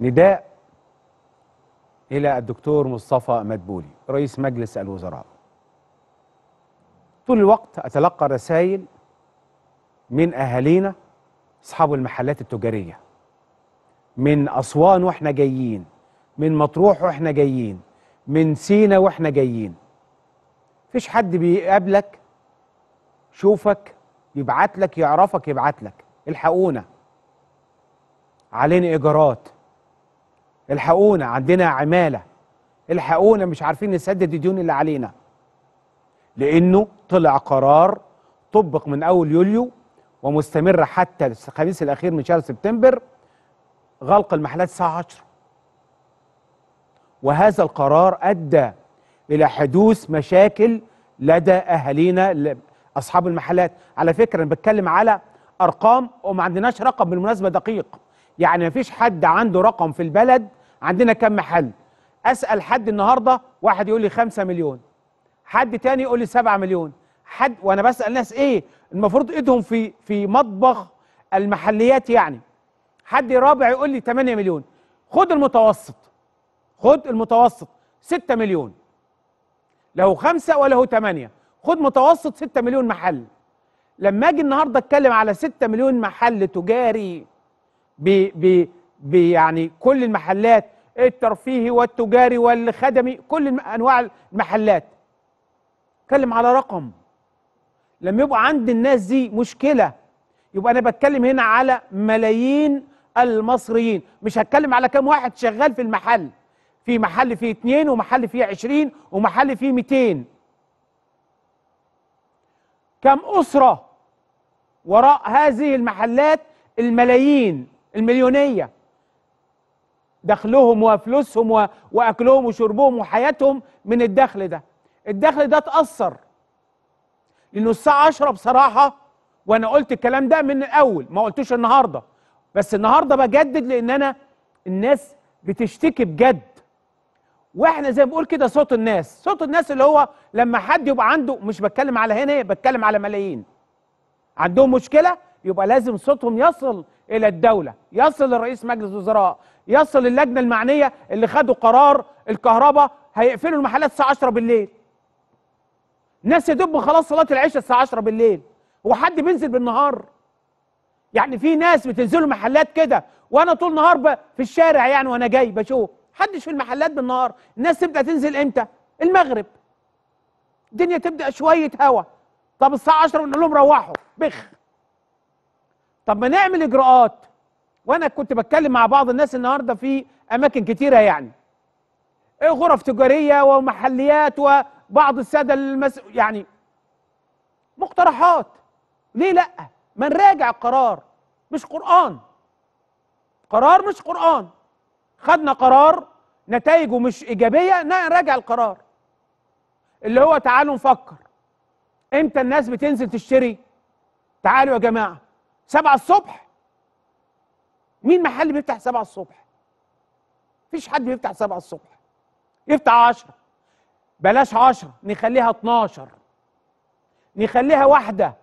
نداء إلى الدكتور مصطفى مدبولي رئيس مجلس الوزراء طول الوقت أتلقى رسائل من أهالينا أصحاب المحلات التجارية من أسوان وإحنا جايين من مطروح وإحنا جايين من سينا وإحنا جايين فيش حد بيقابلك شوفك يبعت لك يعرفك يبعت لك الحقونا علينا إيجارات الحقونا عندنا عمالة الحقونا مش عارفين نسدد الديون اللي علينا لأنه طلع قرار طبق من أول يوليو ومستمر حتى الخميس الأخير من شهر سبتمبر غلق المحلات الساعة 10 وهذا القرار أدى إلى حدوث مشاكل لدى أهالينا أصحاب المحلات على فكرة أنا بتكلم على أرقام وما عندناش رقم بالمناسبة دقيق يعني ما فيش حد عنده رقم في البلد عندنا كم محل اسال حد النهارده واحد يقول لي 5 مليون حد تاني يقول لي 7 مليون حد وانا بسال ناس ايه المفروض ايدهم في في مطبخ المحليات يعني حد رابع يقول لي 8 مليون خد المتوسط خد المتوسط 6 مليون له خمسة وله 8 خد متوسط 6 مليون محل لما اجي النهارده اتكلم على 6 مليون محل تجاري ب ب يعني كل المحلات الترفيهي والتجاري والخدمي كل انواع المحلات اتكلم على رقم لما يبقى عند الناس دي مشكله يبقى انا بتكلم هنا على ملايين المصريين مش هتكلم على كام واحد شغال في المحل في محل فيه اتنين ومحل فيه عشرين ومحل فيه ميتين كم أسرة وراء هذه المحلات الملايين المليونية دخلهم وفلوسهم واكلهم وشربهم وحياتهم من الدخل ده الدخل ده تاثر لانه الساعه 10 بصراحه وانا قلت الكلام ده من الاول ما قلتوش النهارده بس النهارده بجدد لان انا الناس بتشتكي بجد واحنا زي ما بقول كده صوت الناس صوت الناس اللي هو لما حد يبقى عنده مش بتكلم على هنا بتكلم على ملايين عندهم مشكله يبقى لازم صوتهم يصل الى الدوله يصل لرئيس مجلس الوزراء يصل اللجنه المعنيه اللي خدوا قرار الكهرباء هيقفلوا المحلات الساعه 10 بالليل ناس يدب خلاص صلاه العشاء الساعه 10 بالليل هو حد بينزل بالنهار يعني في ناس بتنزلوا محلات كده وانا طول النهار في الشارع يعني وانا جاي بشوف حدش في المحلات بالنهار الناس تبدا تنزل امتى المغرب الدنيا تبدا شويه هوا طب الساعه 10 بنقول لهم روحوا بخ طب ما نعمل اجراءات وانا كنت بتكلم مع بعض الناس النهارده في اماكن كتيره يعني ايه غرف تجاريه ومحليات وبعض الساده المس... يعني مقترحات ليه لا ما نراجع قرار مش قران قرار مش قران خدنا قرار نتائجه مش ايجابيه نراجع القرار اللي هو تعالوا نفكر امتى الناس بتنزل تشتري تعالوا يا جماعه 7 الصبح مين محل بيفتح 7 الصبح مفيش حد بيفتح 7 الصبح يفتح 10 بلاش 10 نخليها 12 نخليها واحده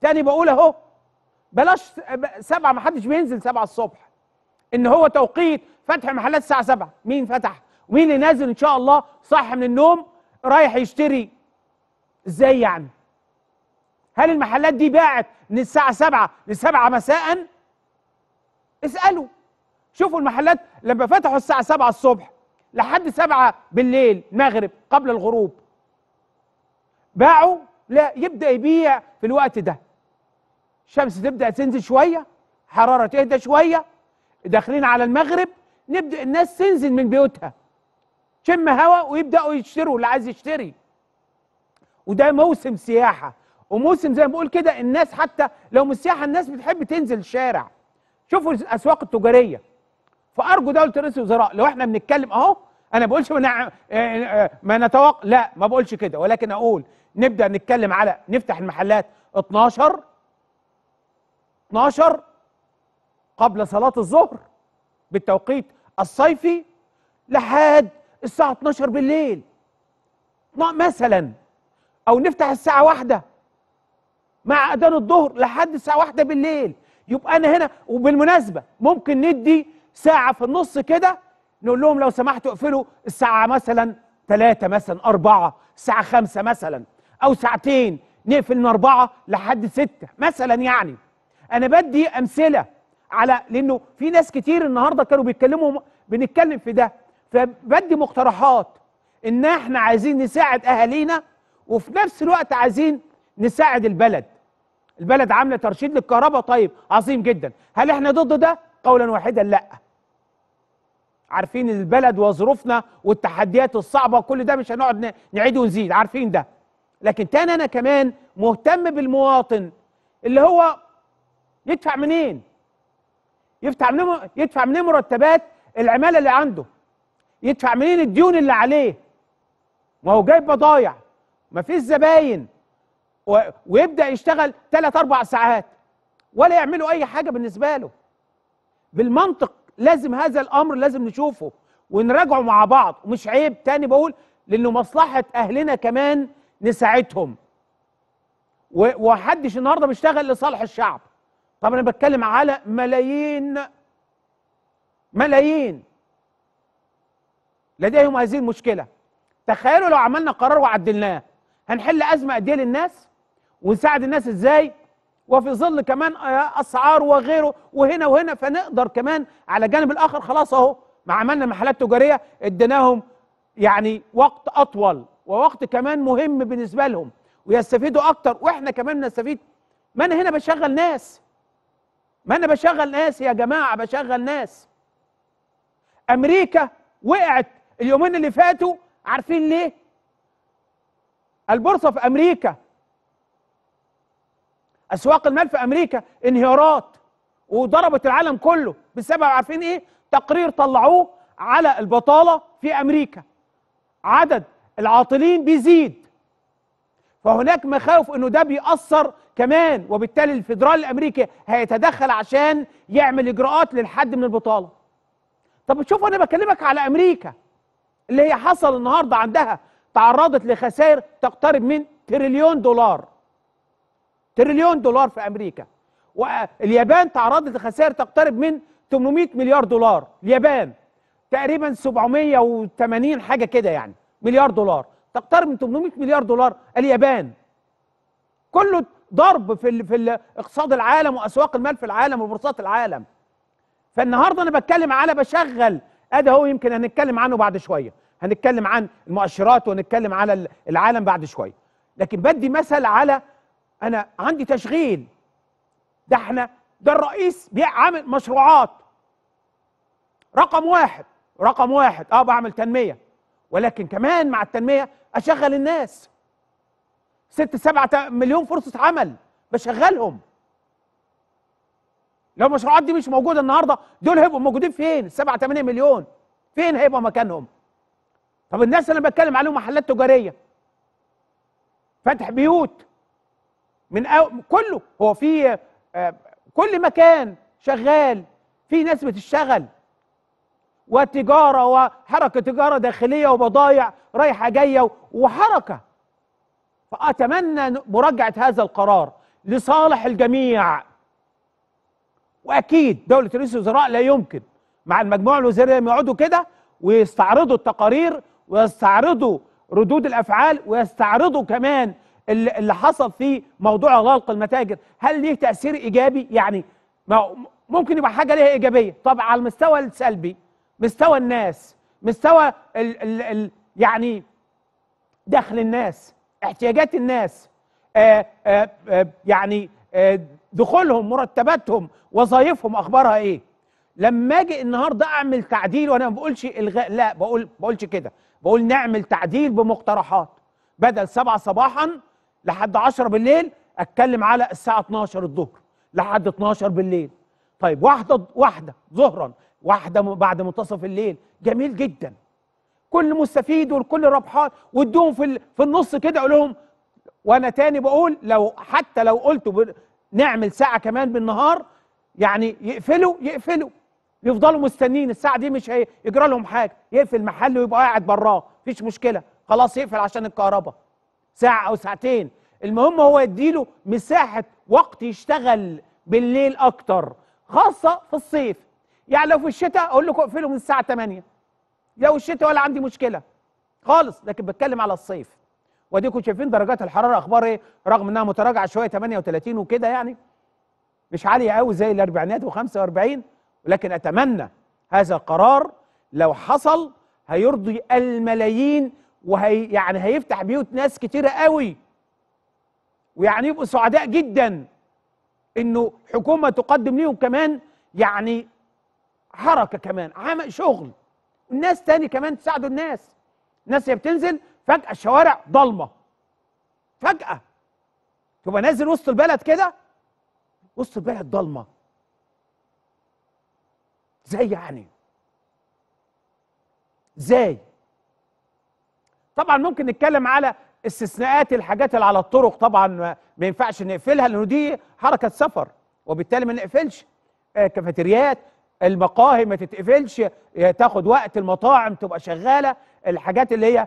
تاني بقول اهو بلاش سبعة محدش بينزل سبعة الصبح ان هو توقيت فتح محلات الساعة سبعة مين فتح ومين اللي نازل ان شاء الله صح من النوم رايح يشتري ازاي يعني هل المحلات دي باعت من الساعة 7 ل 7 مساء؟ اسألوا شوفوا المحلات لما فتحوا الساعة 7 الصبح لحد 7 بالليل المغرب قبل الغروب باعوا لا يبدأ يبيع في الوقت ده الشمس تبدأ تنزل شوية حرارة تهدى شوية داخلين على المغرب نبدأ الناس تنزل من بيوتها تشم هواء ويبدأوا يشتروا اللي عايز يشتري وده موسم سياحة وموسم زي ما بقول كده الناس حتى لو مش سياحه الناس بتحب تنزل الشارع شوفوا الاسواق التجاريه فارجو دوله رئيس الوزراء لو احنا بنتكلم اهو انا بقولش ما, آه، آه، ما نتوقع لا ما بقولش كده ولكن اقول نبدا نتكلم على نفتح المحلات 12 12 قبل صلاه الظهر بالتوقيت الصيفي لحد الساعه 12 بالليل مثلا او نفتح الساعه واحدة مع اذان الظهر لحد الساعه واحدة بالليل يبقى انا هنا وبالمناسبه ممكن ندي ساعه في النص كده نقول لهم لو سمحتوا اقفلوا الساعه مثلا 3 مثلا 4 الساعه 5 مثلا او ساعتين نقفل من 4 لحد 6 مثلا يعني انا بدي امثله على لانه في ناس كتير النهارده كانوا بيتكلموا بنتكلم في ده فبدي مقترحات ان احنا عايزين نساعد اهالينا وفي نفس الوقت عايزين نساعد البلد البلد عامله ترشيد للكهرباء طيب عظيم جدا هل احنا ضد ده قولا واحدا لا عارفين البلد وظروفنا والتحديات الصعبه كل ده مش هنقعد نعيد ونزيد عارفين ده لكن تاني انا كمان مهتم بالمواطن اللي هو يدفع منين يدفع منين يدفع منين مرتبات العماله اللي عنده يدفع منين الديون اللي عليه ما هو جايب بضايع ما فيش زباين و... ويبدا يشتغل ثلاث اربع ساعات ولا يعملوا اي حاجه بالنسبه له بالمنطق لازم هذا الامر لازم نشوفه ونراجعه مع بعض ومش عيب تاني بقول لانه مصلحه اهلنا كمان نساعدهم ومحدش النهارده بيشتغل لصالح الشعب طب انا بتكلم على ملايين ملايين لديهم هذه المشكله تخيلوا لو عملنا قرار وعدلناه هنحل ازمه قد ايه للناس ونساعد الناس ازاي وفي ظل كمان اسعار وغيره وهنا وهنا فنقدر كمان على الجانب الاخر خلاص اهو ما عملنا محلات تجاريه اديناهم يعني وقت اطول ووقت كمان مهم بالنسبه لهم ويستفيدوا اكتر واحنا كمان نستفيد ما انا هنا بشغل ناس ما انا بشغل ناس يا جماعه بشغل ناس امريكا وقعت اليومين اللي فاتوا عارفين ليه البورصه في امريكا اسواق المال في امريكا انهيارات وضربت العالم كله بسبب عارفين ايه تقرير طلعوه على البطاله في امريكا عدد العاطلين بيزيد فهناك مخاوف انه ده بيأثر كمان وبالتالي الفدرال الامريكي هيتدخل عشان يعمل اجراءات للحد من البطاله طب شوف انا بكلمك على امريكا اللي هي حصل النهارده عندها تعرضت لخسائر تقترب من تريليون دولار تريليون دولار في امريكا واليابان تعرضت لخسائر تقترب من 800 مليار دولار اليابان تقريبا 780 حاجه كده يعني مليار دولار تقترب من 800 مليار دولار اليابان كله ضرب في في اقتصاد العالم واسواق المال في العالم وبورصات العالم فالنهارده انا بتكلم على بشغل ادي هو يمكن هنتكلم عنه بعد شويه هنتكلم عن المؤشرات ونتكلم على العالم بعد شويه لكن بدي مثل على انا عندي تشغيل ده احنا ده الرئيس بيعمل مشروعات رقم واحد رقم واحد اه بعمل تنميه ولكن كمان مع التنميه اشغل الناس ست سبعة مليون فرصة عمل بشغلهم لو المشروعات دي مش موجودة النهاردة دول هيبقوا موجودين فين السبعة 8 مليون فين هيبقى مكانهم طب الناس اللي بتكلم عليهم محلات تجارية فاتح بيوت من أو كله هو في آه، كل مكان شغال في ناس بتشتغل وتجاره وحركه تجاره داخليه وبضايع رايحه جايه وحركه فاتمنى مراجعه هذا القرار لصالح الجميع واكيد دوله رئيس الوزراء لا يمكن مع المجموعه الوزاريه يقعدوا كده ويستعرضوا التقارير ويستعرضوا ردود الافعال ويستعرضوا كمان اللي حصل في موضوع غلق المتاجر هل ليه تاثير ايجابي يعني ممكن يبقى حاجه ليها ايجابيه طب على المستوى السلبي مستوى الناس مستوى الـ الـ الـ يعني دخل الناس احتياجات الناس آآ آه، آآ آه، آه، يعني آآ دخولهم مرتباتهم وظائفهم اخبارها ايه لما اجي النهارده اعمل تعديل وانا ما بقولش الغاء لا بقول بقولش كده بقول نعمل تعديل بمقترحات بدل سبعة صباحا لحد 10 بالليل اتكلم على الساعه 12 الظهر لحد 12 بالليل طيب واحده واحده ظهرا واحده بعد منتصف الليل جميل جدا كل مستفيد والكل ربحان وادوهم في في النص كده قول لهم وانا تاني بقول لو حتى لو قلت نعمل ساعه كمان بالنهار يعني يقفلوا يقفلوا يفضلوا مستنين الساعه دي مش هيجرى لهم حاجه يقفل محله ويبقى قاعد براه مفيش مشكله خلاص يقفل عشان الكهرباء ساعه او ساعتين المهم هو يديله مساحه وقت يشتغل بالليل اكتر خاصه في الصيف يعني لو في الشتاء اقول لكم اقفلوا من الساعه 8 لو الشتاء ولا عندي مشكله خالص لكن بتكلم على الصيف واديكم شايفين درجات الحراره اخبار ايه رغم انها متراجعه شويه 38 وكده يعني مش عاليه قوي زي الاربعينات و45 ولكن اتمنى هذا القرار لو حصل هيرضي الملايين وهي يعني هيفتح بيوت ناس كتيره قوي ويعني يبقوا سعداء جدا انه حكومه تقدم ليهم كمان يعني حركه كمان عمل شغل الناس تاني كمان تساعدوا الناس الناس هي بتنزل فجاه الشوارع ضلمه فجاه تبقى نازل وسط البلد كده وسط البلد ضلمه ازاي يعني ازاي طبعا ممكن نتكلم على استثناءات الحاجات اللي على الطرق طبعا ما ينفعش نقفلها لان دي حركه سفر وبالتالي ما نقفلش آه، كافيتريات المقاهي ما تتقفلش تاخد وقت المطاعم تبقى شغاله الحاجات اللي هي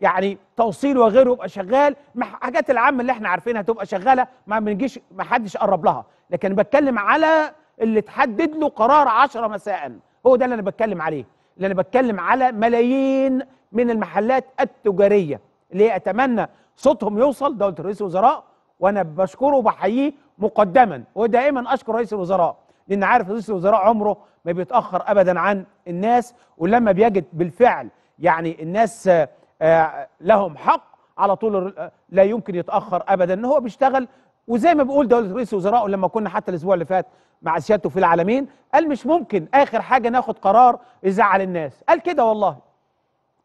يعني توصيل وغيره يبقى شغال حاجات العامه اللي احنا عارفينها تبقى شغاله ما بنجيش ما حدش قرب لها لكن بتكلم على اللي تحدد له قرار 10 مساء هو ده اللي انا بتكلم عليه اللي انا بتكلم على ملايين من المحلات التجاريه اللي اتمنى صوتهم يوصل دوله رئيس الوزراء وانا بشكره وبحييه مقدما ودائما اشكر رئيس الوزراء لان عارف رئيس الوزراء عمره ما بيتاخر ابدا عن الناس ولما بيجد بالفعل يعني الناس آه، آه، لهم حق على طول آه، لا يمكن يتاخر ابدا ان هو بيشتغل وزي ما بيقول دوله رئيس الوزراء لما كنا حتى الاسبوع اللي فات مع سيادته في العالمين قال مش ممكن اخر حاجه ناخد قرار يزعل الناس قال كده والله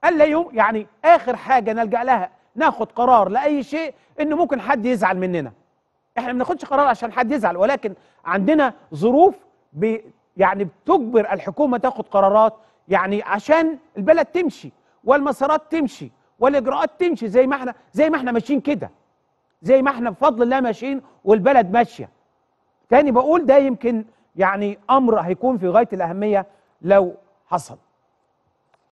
قال يو يعني اخر حاجه نلجا لها ناخد قرار لاي شيء انه ممكن حد يزعل مننا احنا ما بناخدش قرار عشان حد يزعل ولكن عندنا ظروف بي يعني بتجبر الحكومه تاخد قرارات يعني عشان البلد تمشي والمسارات تمشي والاجراءات تمشي زي ما احنا زي ما احنا ماشيين كده زي ما احنا بفضل الله ماشيين والبلد ماشيه تاني بقول ده يمكن يعني امر هيكون في غايه الاهميه لو حصل